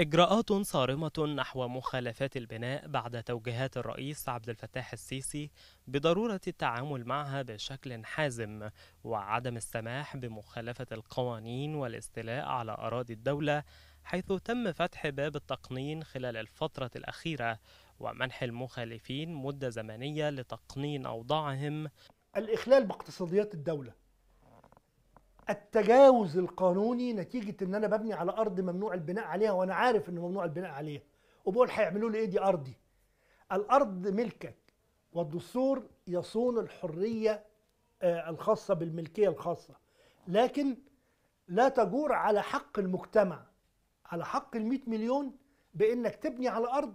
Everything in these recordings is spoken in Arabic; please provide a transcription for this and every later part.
إجراءات صارمة نحو مخالفات البناء بعد توجيهات الرئيس عبد الفتاح السيسي بضرورة التعامل معها بشكل حازم وعدم السماح بمخالفة القوانين والاستيلاء على أراضي الدولة حيث تم فتح باب التقنين خلال الفترة الأخيرة ومنح المخالفين مدة زمنية لتقنين أوضاعهم الإخلال باقتصاديات الدولة التجاوز القانوني نتيجه ان انا ببني على ارض ممنوع البناء عليها وانا عارف ان ممنوع البناء عليها وبقول هيعملوا لي ايه دي ارضي الارض ملكك والدستور يصون الحريه آه، الخاصه بالملكيه الخاصه لكن لا تجور على حق المجتمع على حق ال 100 مليون بانك تبني على ارض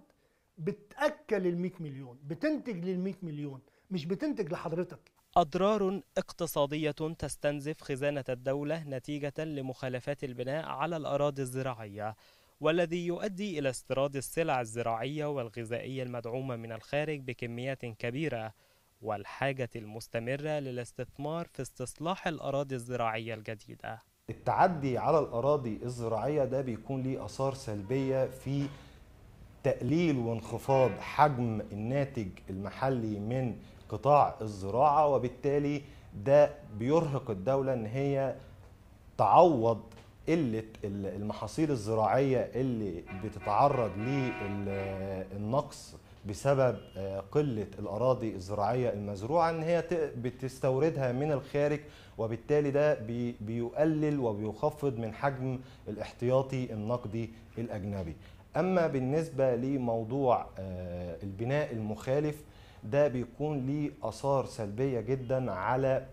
بتاكل ال 100 مليون بتنتج لل 100 مليون مش بتنتج لحضرتك أضرار اقتصادية تستنزف خزانة الدولة نتيجة لمخالفات البناء على الأراضي الزراعية والذي يؤدي إلى استيراد السلع الزراعية والغذائية المدعومة من الخارج بكميات كبيرة والحاجة المستمرة للاستثمار في استصلاح الأراضي الزراعية الجديدة التعدي على الأراضي الزراعية ده بيكون ليه آثار سلبية في تقليل وانخفاض حجم الناتج المحلي من قطاع الزراعه وبالتالي ده بيرهق الدوله ان هي تعوض قله المحاصيل الزراعيه اللي بتتعرض للنقص بسبب آه، قله الاراضي الزراعيه المزروعه ان هي بتستوردها من الخارج وبالتالي ده بيقلل وبيخفض من حجم الاحتياطي النقدي الاجنبي. اما بالنسبه لموضوع آه، البناء المخالف ده بيكون ليه اثار سلبيه جدا على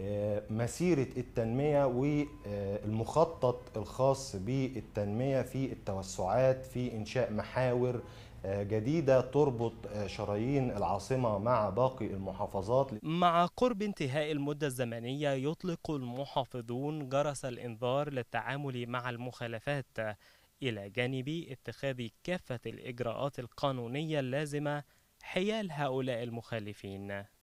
آه، مسيره التنميه والمخطط الخاص بالتنميه في التوسعات في انشاء محاور آه، جديده تربط آه، شرايين العاصمه مع باقي المحافظات مع قرب انتهاء المده الزمنيه يطلق المحافظون جرس الانذار للتعامل مع المخالفات الى جانب اتخاذ كافه الاجراءات القانونيه اللازمه حيال هؤلاء المخالفين